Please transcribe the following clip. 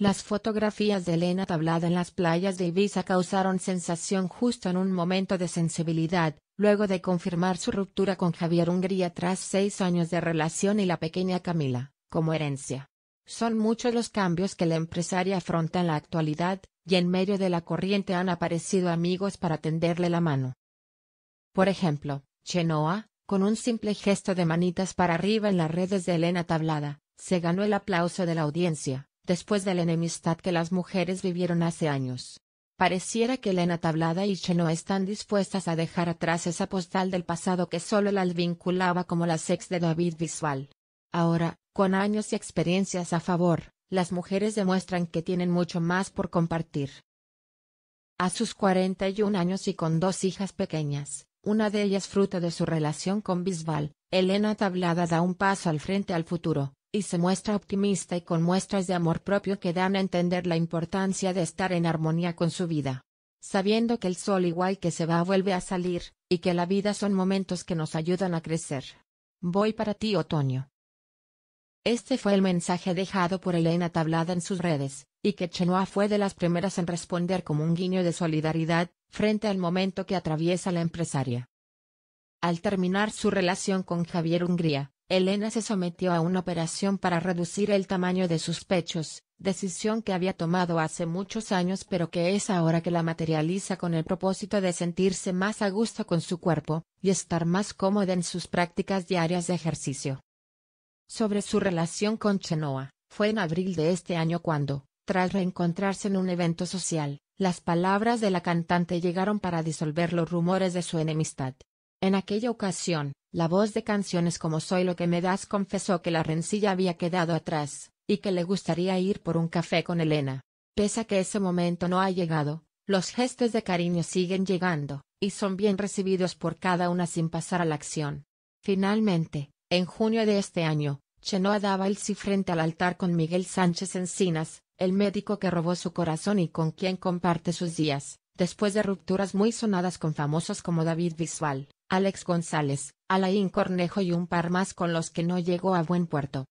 Las fotografías de Elena Tablada en las playas de Ibiza causaron sensación justo en un momento de sensibilidad, luego de confirmar su ruptura con Javier Hungría tras seis años de relación y la pequeña Camila, como herencia. Son muchos los cambios que la empresaria afronta en la actualidad, y en medio de la corriente han aparecido amigos para tenderle la mano. Por ejemplo, Chenoa, con un simple gesto de manitas para arriba en las redes de Elena Tablada, se ganó el aplauso de la audiencia después de la enemistad que las mujeres vivieron hace años. Pareciera que Elena Tablada y Chenoa están dispuestas a dejar atrás esa postal del pasado que solo las vinculaba como las ex de David Bisbal. Ahora, con años y experiencias a favor, las mujeres demuestran que tienen mucho más por compartir. A sus 41 años y con dos hijas pequeñas, una de ellas fruto de su relación con Bisbal, Elena Tablada da un paso al frente al futuro, y se muestra optimista y con muestras de amor propio que dan a entender la importancia de estar en armonía con su vida. Sabiendo que el sol igual que se va vuelve a salir, y que la vida son momentos que nos ayudan a crecer. Voy para ti, otoño. Este fue el mensaje dejado por Elena Tablada en sus redes, y que Chenoa fue de las primeras en responder como un guiño de solidaridad, frente al momento que atraviesa la empresaria. Al terminar su relación con Javier Hungría, Elena se sometió a una operación para reducir el tamaño de sus pechos, decisión que había tomado hace muchos años pero que es ahora que la materializa con el propósito de sentirse más a gusto con su cuerpo, y estar más cómoda en sus prácticas diarias de ejercicio. Sobre su relación con Chenoa, fue en abril de este año cuando, tras reencontrarse en un evento social, las palabras de la cantante llegaron para disolver los rumores de su enemistad. En aquella ocasión, la voz de canciones como Soy lo que me das confesó que la rencilla había quedado atrás, y que le gustaría ir por un café con Elena. Pese a que ese momento no ha llegado, los gestos de cariño siguen llegando, y son bien recibidos por cada una sin pasar a la acción. Finalmente, en junio de este año, Chenoa daba el sí frente al altar con Miguel Sánchez Encinas, el médico que robó su corazón y con quien comparte sus días, después de rupturas muy sonadas con famosos como David Bisbal. Alex González, Alain Cornejo y un par más con los que no llegó a buen puerto.